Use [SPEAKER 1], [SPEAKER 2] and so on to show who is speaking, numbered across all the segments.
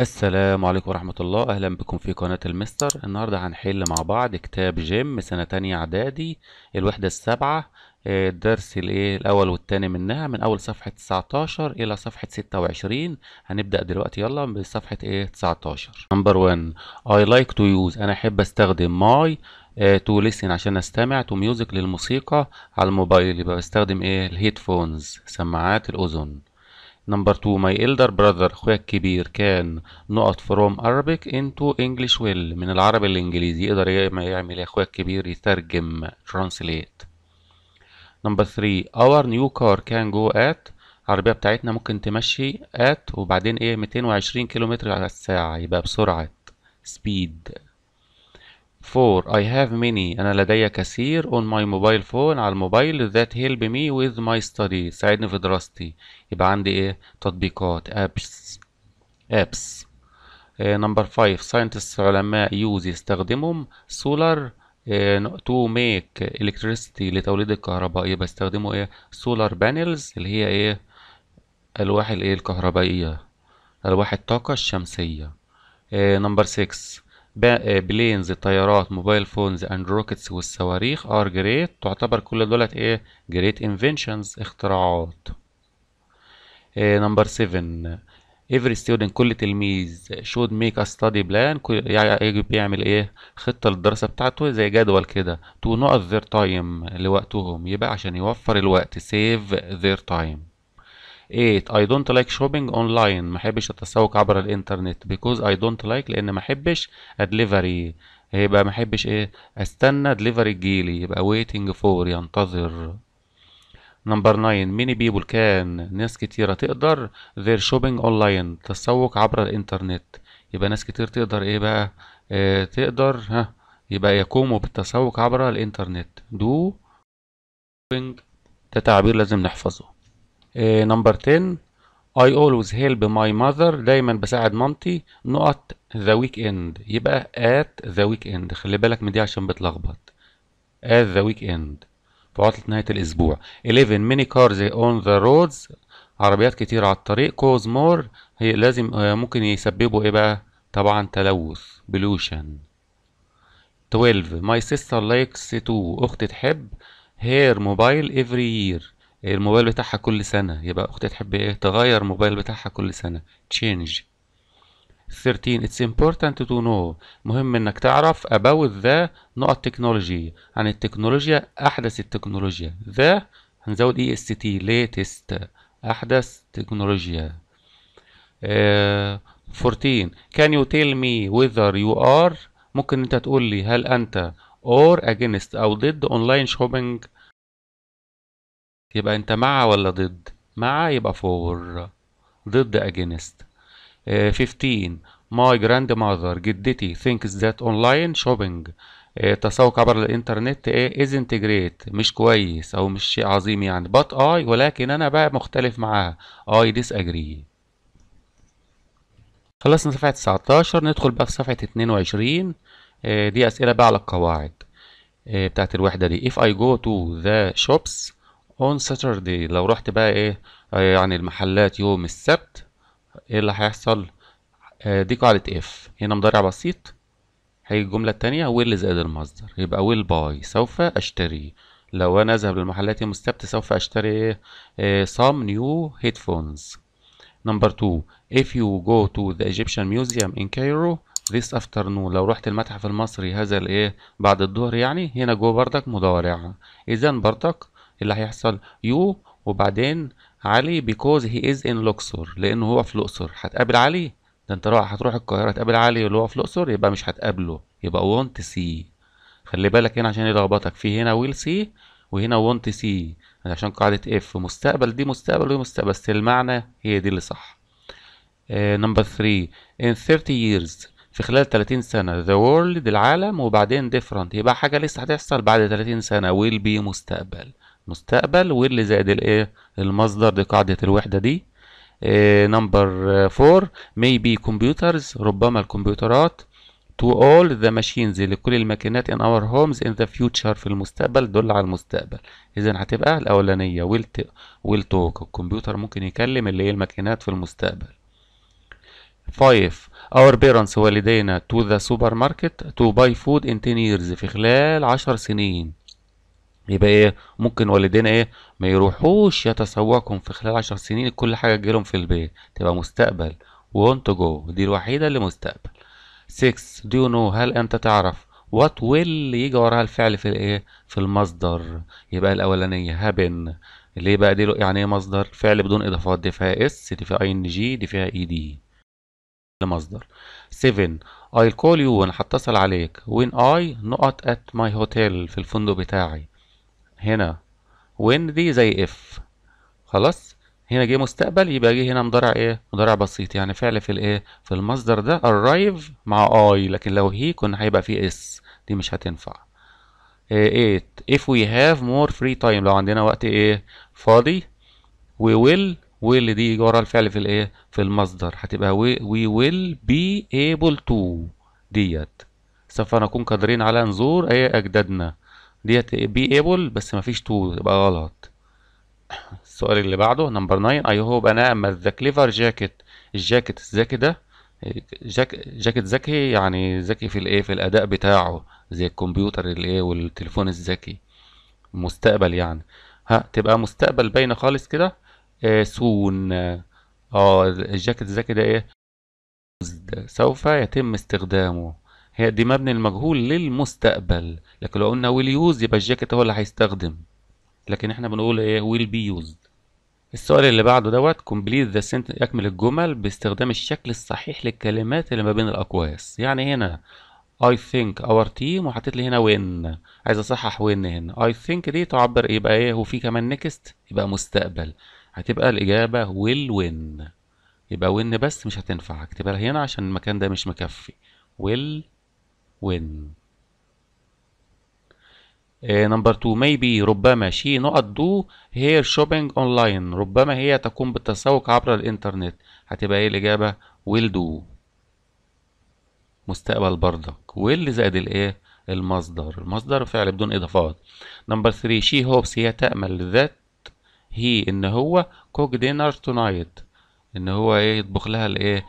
[SPEAKER 1] السلام عليكم ورحمة الله أهلا بكم في قناة المستر النهاردة هنحل مع بعض كتاب جيم سنة تانية إعدادي الوحدة السابعة آه، الدرس الايه الأول والتاني منها من أول صفحة 19 إلى صفحة 26 هنبدأ دلوقتي يلا بصفحة ايه 19 نمبر 1 I like to use أنا أحب أستخدم my تو آه، ليسن عشان استمع تو ميوزك للموسيقى على الموبايل يبقى بستخدم ايه الهيدفونز سماعات الاذن نمبر 2 my elder brother اخويا الكبير كان نقط from Arabic into English ويل من العربي للانجليزي يقدر يعمل اخويا الكبير يترجم translate نمبر 3 our new car can go at العربية بتاعتنا ممكن تمشي at وبعدين ايه 220 كيلومتر على الساعة يبقى بسرعة speed 4 I have many أنا لدي كثير on my mobile phone على الموبايل that help me with my study ساعدني في دراستي يبقى عندي إيه تطبيقات apps apps نمبر uh, 5 scientists علماء use يستخدمهم solar تو ميك الكتريسيتي لتوليد الكهرباء يبقى استخدموا ايه سولار بانلز اللي هي ايه الواح الايه الكهربائيه الواح الطاقه الشمسيه نمبر إيه، 6 آه، بلينز الطيارات موبايل فونز اند روكتس والصواريخ ار جريت تعتبر كل دولت ايه جريت انفنشنز اختراعات آه، نمبر 7 every student كل تلميذ should make a study plan يجب يعمل ايه خطة للدراسة بتاعته زي جدول كده to not their time لوقتهم يبقى عشان يوفر الوقت save their time 8 I don't like shopping online ما احبش التسوق عبر الانترنت because I don't like لان ما احبش delivery يبقى ما احبش ايه استنى delivery جيلي يبقى waiting for ينتظر نمبر 9 many people can ناس كتيرة تقدر their shopping online تسوق عبر الانترنت يبقى ناس كتير تقدر ايه بقى اه تقدر ها يبقى يقوموا بالتسوق عبر الانترنت do ده تعبير لازم نحفظه إيه، نمبر 10 I always help my mother دايما بساعد مامتي نقط ذا ويك اند يبقى at ذا ويك اند خلي بالك من دي عشان بتلخبط at ذا ويك اند في عطلة نهاية الأسبوع 11 many cars on the roads عربيات كتير على الطريق cause more هي لازم آه، ممكن يسببوا ايه بقى طبعا تلوث بلوشن 12 my sister likes to اختي تحب هير موبايل every year الموبايل بتاعها كل سنة يبقى أختي تحب إيه تغير الموبايل بتاعها كل سنة change 13 it's important to know مهم انك تعرف about the نقط تكنولوجي يعني عن التكنولوجيا احدث التكنولوجيا the هنزود اي اس تي latest احدث تكنولوجيا uh, 14 can you tell me whether you are ممكن انت تقول لي هل انت or against او ضد online shopping يبقى انت مع ولا ضد مع يبقى فور ضد أجينست. uh, 15 my grandmother جدتي thinks that online shopping uh, تسوق عبر الانترنت ايه isn't great مش كويس او مش شيء عظيم يعني but I ولكن انا بقى مختلف معاها I disagree خلصنا صفحة 19 ندخل بقى في صفحة 22 uh, آه، دي اسئلة بقى على القواعد آه، بتاعت الوحدة دي if I go to the shops اون ساتردي لو رحت بقى ايه آه، يعني المحلات يوم السبت ايه اللي هيحصل آه، دي قاعدة اف هنا مضارع بسيط هي الجملة التانية ويل زائد المصدر يبقى ويل باي سوف اشتري لو انا اذهب للمحلات يوم السبت سوف اشتري إيه؟ آه، some new headphones نمبر اف if you go to the Egyptian museum in Cairo this afternoon لو رحت المتحف المصري هذا الايه بعد الظهر يعني هنا جو بردك مضارع اذا بردك اللي هيحصل يو وبعدين علي بيكوز هي از ان لوكسور لانه هو في الاقصر هتقابل علي ده انت رايح هتروح القاهره تقابل علي اللي هو في الاقصر يبقى مش هتقابله يبقى وونت سي خلي بالك هنا عشان يلخبطك في هنا ويل سي وهنا وونت سي عشان قاعده اف مستقبل دي مستقبل ودي مستقبل بس المعنى هي دي اللي صح نمبر آه، 3 in 30 years في خلال 30 سنة the world العالم وبعدين different يبقى حاجة لسه هتحصل بعد 30 سنة will be مستقبل مستقبل واللي زائد الايه المصدر دي قاعده الوحده دي آه، نمبر 4 مي بي كمبيوترز ربما الكمبيوترات to all the machines لكل الماكينات in our homes in the future في المستقبل دل على المستقبل اذا هتبقى الاولانيه ويل توك الكمبيوتر ممكن يكلم اللي هي الماكينات في المستقبل 5 اور بيرنتس والدينا to the supermarket to buy food in 10 years في خلال 10 سنين يبقى ايه ممكن والدينا ايه ما يروحوش يتسوقهم في خلال عشر سنين كل حاجه تجيلهم في البيت تبقى مستقبل want to go دي الوحيده اللي مستقبل 6 do you know هل انت تعرف what will يجي وراها الفعل في الايه في المصدر يبقى الاولانيه happen اللي بقى دي يعني ايه مصدر فعل بدون اضافات دي فيها اس دي فيها اي ان جي دي فيها اي دي المصدر 7 I'll call you وانا هتصل عليك when I not at my hotel في الفندق بتاعي هنا وين دي زي اف خلاص هنا جه مستقبل يبقى جه هنا مضارع ايه مضارع بسيط يعني فعل في الايه في المصدر ده arrive مع اي لكن لو هي كنا هيبقى فيه اس دي مش هتنفع 8 إيه if we have more free time لو عندنا وقت ايه فاضي we will will دي ورا الفعل في الايه في المصدر هتبقى وي we will be able to ديت سوف نكون قادرين على نزور ايه اجدادنا ديت بي ايبل بس مفيش تو يبقى غلط السؤال اللي بعده نمبر 9 اي هوب انا اما ذا كليفر جاكيت الجاكيت الذكي ده جاك جاكيت ذكي يعني ذكي في الايه في الاداء بتاعه زي الكمبيوتر الايه والتليفون الذكي مستقبل يعني ها تبقى مستقبل باينه خالص كده آه سون اه الجاكيت الذكي ده ايه سوف يتم استخدامه هي دي مبني المجهول للمستقبل لكن لو قلنا ويل يوز يبقى الجاكيت هو اللي هيستخدم لكن احنا بنقول ايه ويل بي يوزد السؤال اللي بعده دوت كومبليت ذا سنت اكمل الجمل باستخدام الشكل الصحيح للكلمات اللي ما بين الاقواس يعني هنا I think our team وحطيت لي هنا when عايز اصحح when هنا I think دي تعبر يبقى ايه وفي كمان next يبقى مستقبل هتبقى الاجابه will win يبقى when بس مش هتنفع اكتبها هنا عشان المكان ده مش مكفي will win نمبر تو ماي maybe ربما she نقط do شوبينج shopping online ربما هي تقوم بالتسوق عبر الانترنت هتبقى ايه الاجابة will do مستقبل برضك will زائد الايه المصدر المصدر فعل بدون اضافات نمبر 3 شي هوبس هي تأمل ذات هي ان هو كوك دينر تونايت ان هو ايه يطبخ لها الايه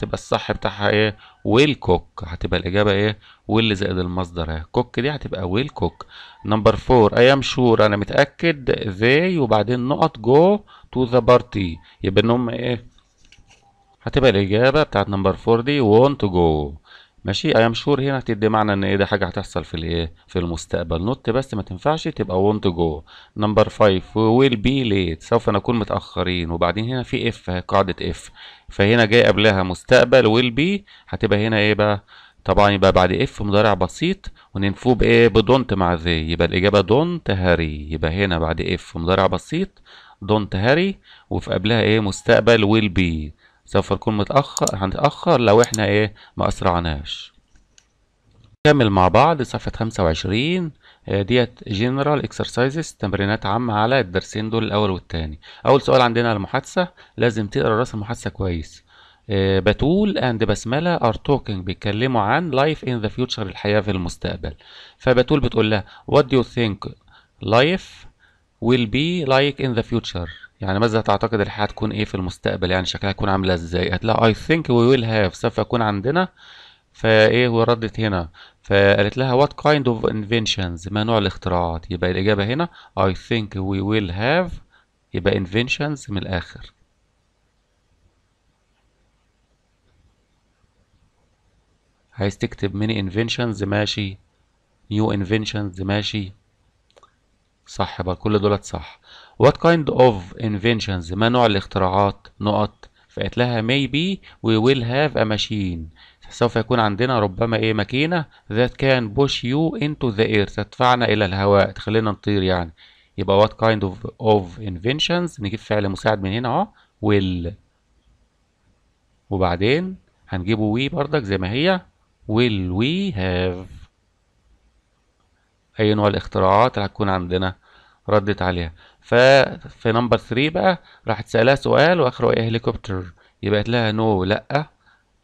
[SPEAKER 1] هتبقى الصح بتاعها ايه ويل كوك هتبقى الاجابه ايه ويل زائد المصدر اهي كوك دي هتبقى ويل كوك نمبر 4 اي ام شور انا متاكد ذي وبعدين نقط جو تو ذا بارتي يبقى ان هم ايه هتبقى الاجابه بتاعت نمبر 4 دي وونت جو ماشي ايام شور هنا هتدي معنى ان ايه ده حاجه هتحصل في الايه في المستقبل نوت بس ما تنفعش تبقى وونت جو نمبر 5 ويل بي ليت سوف نكون متاخرين وبعدين هنا في اف قاعده اف فهنا جاي قبلها مستقبل ويل بي هتبقى هنا ايه بقى طبعا يبقى بعد اف مضارع بسيط وننفوه بايه بدونت مع ذي يبقى الاجابه دونت هاري يبقى هنا بعد اف مضارع بسيط دونت هاري وفي قبلها ايه مستقبل ويل بي سوف نكون متأخر هنتأخر لو احنا ايه ما أسرعناش نكمل مع بعض صفحة 25 آه، ديت جنرال اكسرسايزز تمرينات عامة على الدرسين دول الأول والتاني أول سؤال عندنا المحادثة لازم تقرا راس المحادثة كويس آه، بتول اند بسملة ار توكينج بيتكلموا عن لايف ان ذا فيوتشر الحياة في المستقبل فبتول بتقول لها وات دو يو ثينك لايف will be like in the future يعني ماذا تعتقد الحياة هتكون ايه في المستقبل يعني شكلها هيكون عاملة ازاي قالتلها I think we will have سوف يكون عندنا فايه وردت هنا فقالت لها what kind of inventions ما نوع الاختراعات يبقى الإجابة هنا I think we will have يبقى inventions من الآخر عايز تكتب many inventions ماشي new inventions ماشي صح بقى كل دولت صح What kind of inventions ما نوع الاختراعات نقط فقالت لها maybe we will have a machine سوف يكون عندنا ربما ايه ماكينة that can push you into the air تدفعنا الى الهواء تخلينا نطير يعني يبقى what kind of, of inventions نجيب فعل مساعد من هنا اهو will وبعدين هنجيبه we برضك زي ما هي will we have اي نوع الاختراعات اللي هتكون عندنا ردت عليها ففي نمبر 3 بقى راحت سألها سؤال واخره ايه هليكوبتر يبقى قالت لها نو no, لا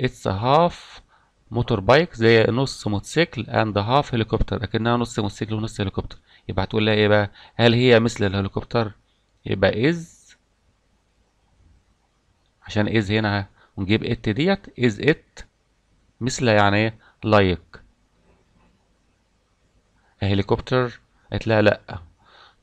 [SPEAKER 1] اتس هاف موتور بايك زي نص موتوسيكل اند هاف هليكوبتر لكنها نص موتوسيكل ونص هليكوبتر يبقى هتقول لها ايه بقى هل هي مثل الهليكوبتر يبقى از عشان از هنا ونجيب ات ديت از ات مثل يعني ايه لايك هليكوبتر قالت لها لا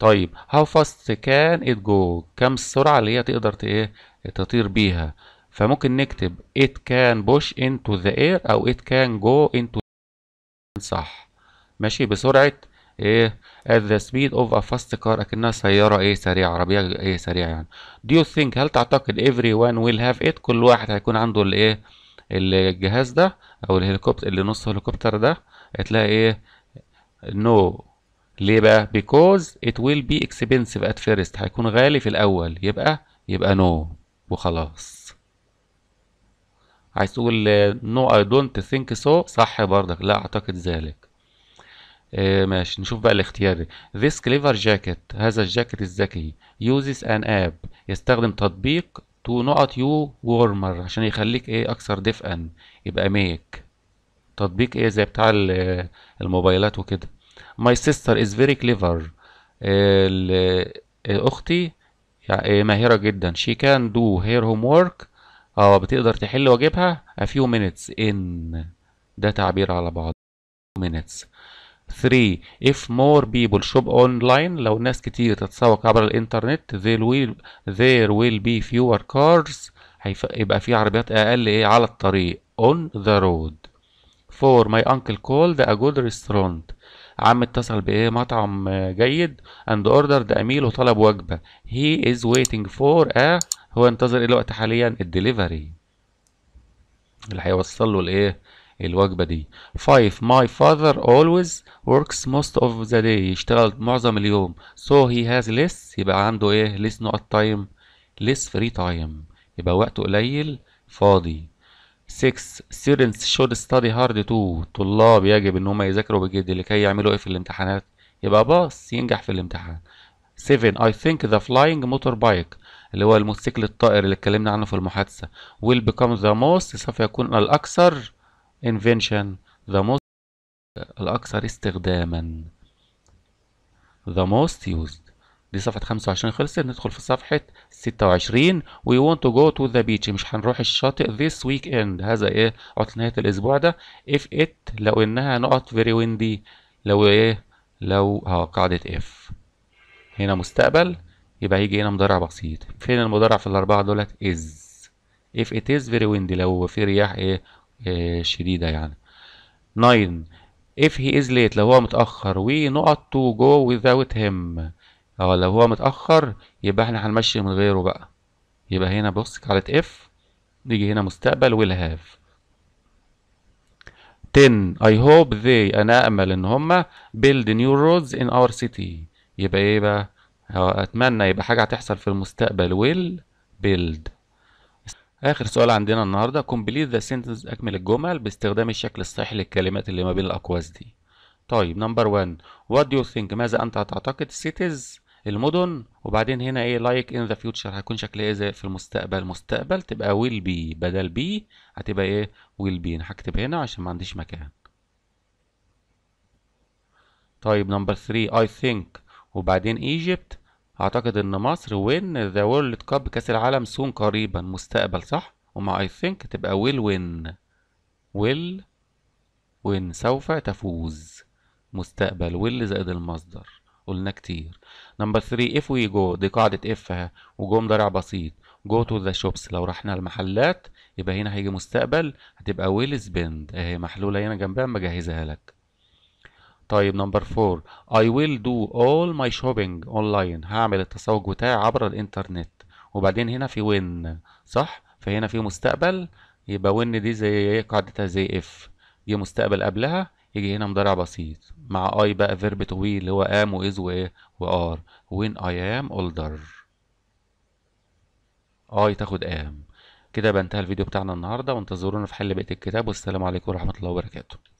[SPEAKER 1] طيب how fast can it go كم السرعة اللي هي تقدر ايه تطير بيها فممكن نكتب it can push into the air او it can go into صح ماشي بسرعة ايه at the speed of a fast car اكنها سيارة ايه سريعة عربية ايه سريعة يعني do you think هل تعتقد everyone will have it كل واحد هيكون عنده الايه الجهاز ده او الهليكوبتر اللي نص هليكوبتر ده هتلاقي ايه نو no. ليه بقى because it will be expensive at first هيكون غالي في الاول يبقى يبقى no وخلاص عايز تقول uh, no I don't think so صح برضك لا اعتقد ذلك آه ماشي نشوف بقى الاختيار this clever jacket هذا الجاكيت الذكي uses an app يستخدم تطبيق to not you warmer عشان يخليك ايه اكثر دفئا يبقى make تطبيق ايه زي بتاع الموبايلات وكده My sister is very clever أختي ماهرة جدا she can do her homework اه بتقدر تحل واجبها a few minutes in ده تعبير على بعض minutes 3 if more people shop online لو ناس كتير تتسوق عبر الانترنت there will there will be fewer cars هيبقى في عربيات اقل ايه على الطريق on the road 4 my uncle called a good restaurant عم اتصل بمطعم جيد اند اوردر ا ميل وطلب وجبه هي از ويتنج فور ا هو ينتظر الوقت حاليا الدليفري اللي هيوصل له الايه الوجبه دي 5 ماي فادر always works most of the day يشتغل معظم اليوم so he has less يبقى عنده ايه less نوت time less free time يبقى وقته قليل فاضي 6 students should study hard to طلاب يجب ان هم يذاكروا بجد لكي يعملوا ايه في الامتحانات يبقى باص ينجح في الامتحان 7 I think the flying motorbike اللي هو الموتوسيكل الطائر اللي اتكلمنا عنه في المحادثة will become the most سوف يكون الأكثر invention the most الأكثر استخداما the most used دي صفحة 25 خلصت ندخل في صفحة 26 وي ونت تو جو تو ذا بيتش مش هنروح الشاطئ ذيس ويك اند هذا ايه عطل نهاية الأسبوع ده اف ات لو إنها نقط فيري ويندي لو ايه لو اه قاعدة اف هنا مستقبل يبقى هيجي هنا مضارع بسيط فين المضارع في الأربعة دولت از اف ات از فيري ويندي لو في رياح ايه, إيه شديدة يعني 9 اف هي از ليت لو هو متأخر وي نقط تو جو وذاوت هيم اه لو هو متأخر يبقى احنا هنمشي من غيره بقى يبقى هنا بص على اف نيجي هنا مستقبل will have 10 I hope they أنا أمل إن هما build new roads in our city يبقى إيه بقى؟ أتمنى يبقى حاجة هتحصل في المستقبل will build آخر سؤال عندنا النهاردة complete the sentence أكمل الجمل باستخدام الشكل الصحيح للكلمات اللي ما بين الأقواس دي طيب نمبر 1 What do you think ماذا أنت هتعتقد cities المدن وبعدين هنا ايه لايك ان ذا فيوتشر هيكون شكلها ايه في المستقبل مستقبل تبقى ويل بي بدل بي هتبقى ايه ويل بي انا هكتب هنا عشان ما عنديش مكان طيب نمبر 3 اي ثينك وبعدين ايجيبت اعتقد ان مصر وين ذا وورلد كاب كاس العالم سون قريبا مستقبل صح ومع اي ثينك تبقى ويل وين ويل وين سوف تفوز مستقبل ويل زائد المصدر قلنا كتير نمبر 3 اف وي جو دي قاعدة اف وجو مضارع بسيط جو تو ذا شوبس لو رحنا المحلات يبقى هنا هيجي مستقبل هتبقى ويل سبند اهي محلولة هنا جنبها مجهزها لك طيب نمبر 4 ويل دو اول ماي شوبينج اون لاين هعمل التسوق بتاعي عبر الانترنت وبعدين هنا في وين صح فهنا في مستقبل يبقى وين دي زي قاعدتها زي اف دي مستقبل قبلها يجي هنا مضارع بسيط مع اي بقى فيرب طويل اللي هو ام واز وايه وار وين اي ام اولدر اي تاخد ام كده بنتهي الفيديو بتاعنا النهارده وانتظرونا في حل بقيه الكتاب والسلام عليكم ورحمه الله وبركاته